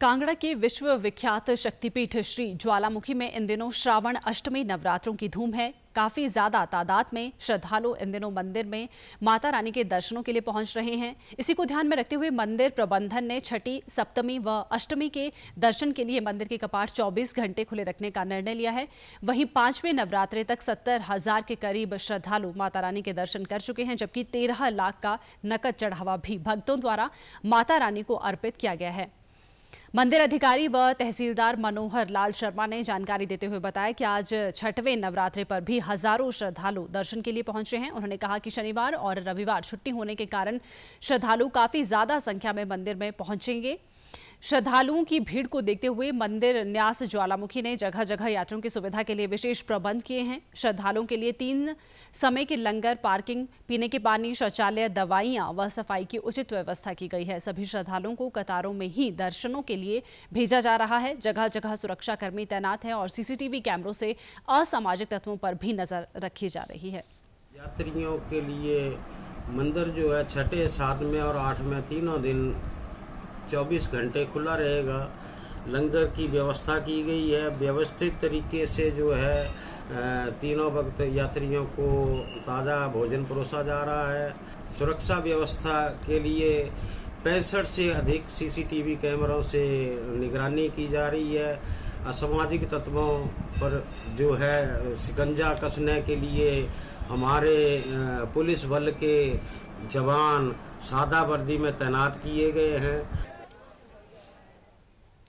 कांगड़ा के विश्व विख्यात शक्तिपीठ श्री ज्वालामुखी में इन दिनों श्रावण अष्टमी नवरात्रों की धूम है काफी ज्यादा तादाद में श्रद्धालु इन दिनों मंदिर में माता रानी के दर्शनों के लिए पहुंच रहे हैं इसी को ध्यान में रखते हुए मंदिर प्रबंधन ने छठी सप्तमी व अष्टमी के दर्शन के लिए मंदिर के कपाट 24 घंटे खुले रखने का निर्णय लिया है वहीं पांचवें नवरात्रे तक सत्तर हजार के करीब श्रद्धालु माता रानी के दर्शन कर चुके हैं जबकि तेरह लाख का नकद चढ़ावा भी भक्तों द्वारा माता रानी को अर्पित किया गया है मंदिर अधिकारी व तहसीलदार मनोहर लाल शर्मा ने जानकारी देते हुए बताया कि आज छठवें नवरात्रि पर भी हजारों श्रद्धालु दर्शन के लिए पहुंचे हैं उन्होंने कहा कि शनिवार और रविवार छुट्टी होने के कारण श्रद्धालु काफी ज्यादा संख्या में मंदिर में पहुंचेंगे श्रद्धालुओं की भीड़ को देखते हुए मंदिर न्यास ज्वालामुखी ने जगह जगह यात्रियों की सुविधा के लिए विशेष प्रबंध किए हैं श्रद्धालुओं के लिए तीन समय के लंगर पार्किंग पीने के पानी शौचालय दवाइयां व सफाई की उचित व्यवस्था की गई है सभी श्रद्धालुओं को कतारों में ही दर्शनों के लिए भेजा जा रहा है जगह जगह सुरक्षाकर्मी तैनात है और सीसीटीवी कैमरों से असामाजिक तत्वों पर भी नजर रखी जा रही है यात्रियों के लिए मंदिर जो है छठे सातवें और आठवें तीनों दिन 24 घंटे खुला रहेगा लंगर की व्यवस्था की गई है व्यवस्थित तरीके से जो है तीनों वक्त यात्रियों को ताज़ा भोजन परोसा जा रहा है सुरक्षा व्यवस्था के लिए पैंसठ से अधिक सीसीटीवी कैमरों से निगरानी की जा रही है असामाजिक तत्वों पर जो है शिकंजा कसने के लिए हमारे पुलिस बल के जवान सादा वर्दी में तैनात किए गए हैं